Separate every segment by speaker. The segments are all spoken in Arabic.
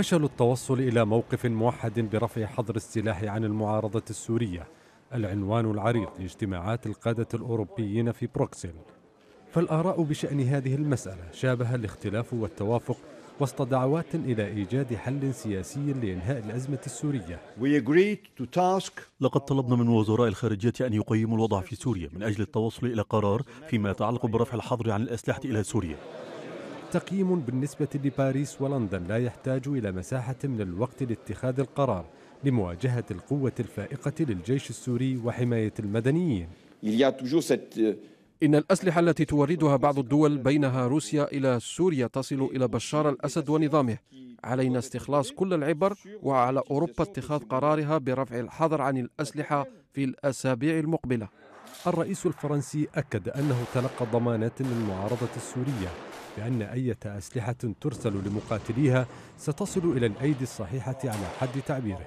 Speaker 1: فشل التوصل إلى موقف موحد برفع حظر السلاح عن المعارضة السورية العنوان العريض لاجتماعات القادة الأوروبيين في بروكسل فالآراء بشأن هذه المسألة شابه الاختلاف والتوافق وسط دعوات إلى إيجاد حل سياسي لإنهاء الأزمة السورية لقد طلبنا من وزراء الخارجية أن يقيموا الوضع في سوريا من أجل التوصل إلى قرار فيما يتعلق برفع الحظر عن الأسلحة إلى سوريا تقييم بالنسبة لباريس ولندن لا يحتاج إلى مساحة من الوقت لاتخاذ القرار لمواجهة القوة
Speaker 2: الفائقة للجيش السوري وحماية المدنيين euh, إن الأسلحة التي توردها بعض الدول بينها روسيا إلى سوريا تصل إلى بشار الأسد ونظامه علينا استخلاص كل العبر وعلى أوروبا اتخاذ قرارها برفع الحظر عن الأسلحة في الأسابيع المقبلة
Speaker 1: الرئيس الفرنسي أكد أنه تلقى ضمانات من المعارضة السورية بأن أي أسلحة ترسل لمقاتليها ستصل إلى الأيدي الصحيحة على حد تعبيره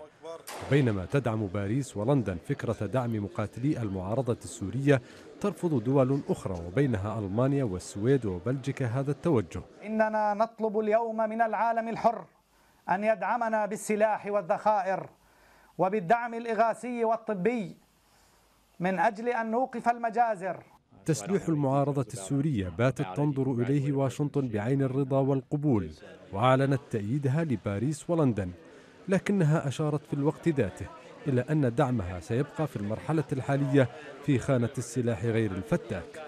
Speaker 1: بينما تدعم باريس ولندن فكرة دعم مقاتلي المعارضة السورية ترفض دول أخرى وبينها ألمانيا والسويد وبلجيكا هذا التوجه
Speaker 3: إننا نطلب اليوم من العالم الحر أن يدعمنا بالسلاح والذخائر وبالدعم الإغاثي والطبي من أجل أن نوقف المجازر تسليح
Speaker 1: المعارضة السورية باتت تنظر إليه واشنطن بعين الرضا والقبول وأعلنت تأييدها لباريس ولندن لكنها أشارت في الوقت ذاته إلى أن دعمها سيبقى في المرحلة الحالية في خانة السلاح غير الفتاك